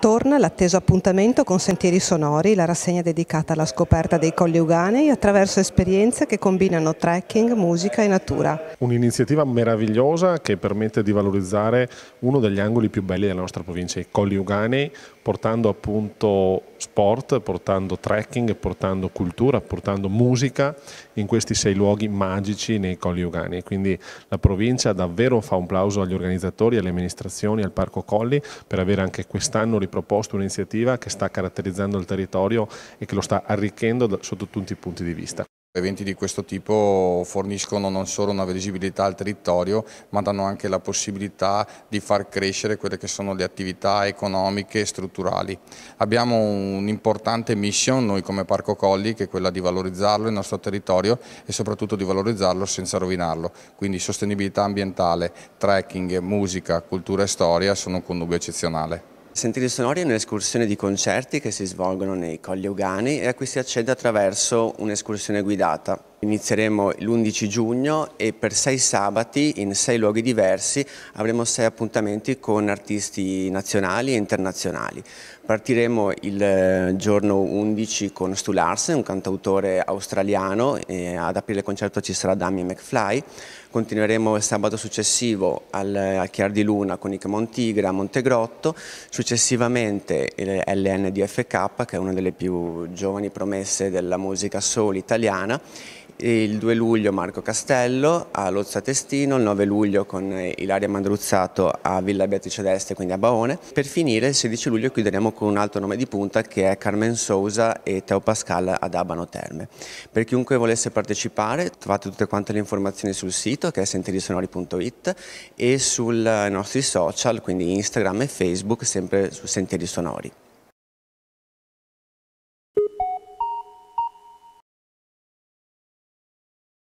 Torna l'atteso appuntamento con Sentieri Sonori, la rassegna dedicata alla scoperta dei Colli Uganei attraverso esperienze che combinano trekking, musica e natura. Un'iniziativa meravigliosa che permette di valorizzare uno degli angoli più belli della nostra provincia, i Colli Uganei, portando appunto sport, portando trekking, portando cultura, portando musica in questi sei luoghi magici nei Colli Uganei. Quindi la provincia davvero fa un plauso agli organizzatori, alle amministrazioni, al Parco Colli per avere anche quest'anno riportato riproposto un'iniziativa che sta caratterizzando il territorio e che lo sta arricchendo sotto tutti i punti di vista. Eventi di questo tipo forniscono non solo una visibilità al territorio ma danno anche la possibilità di far crescere quelle che sono le attività economiche e strutturali. Abbiamo un'importante mission noi come Parco Colli che è quella di valorizzarlo il nostro territorio e soprattutto di valorizzarlo senza rovinarlo. Quindi sostenibilità ambientale, trekking, musica, cultura e storia sono un connubio eccezionale. Sentieri Sonori è un'escursione di concerti che si svolgono nei Colli Ugani e a cui si accede attraverso un'escursione guidata. Inizieremo l'11 giugno e per sei sabati in sei luoghi diversi avremo sei appuntamenti con artisti nazionali e internazionali. Partiremo il eh, giorno 11 con Stu Larsen, un cantautore australiano, e ad aprire il concerto ci sarà Damien McFly. Continueremo il sabato successivo al, al Chiar di Luna con Ica Montigre a Montegrotto, successivamente eh, LNDFK che è una delle più giovani promesse della musica soul italiana il 2 luglio Marco Castello a Lozza Testino, il 9 luglio con Ilaria Mandruzzato a Villa Beatrice d'Este, quindi a Baone, per finire il 16 luglio chiuderemo con un altro nome di punta che è Carmen Sousa e Teo Pascal ad Abano Terme. Per chiunque volesse partecipare trovate tutte quante le informazioni sul sito che è sentierisonori.it e sui nostri social, quindi Instagram e Facebook, sempre su Sentieri Sonori.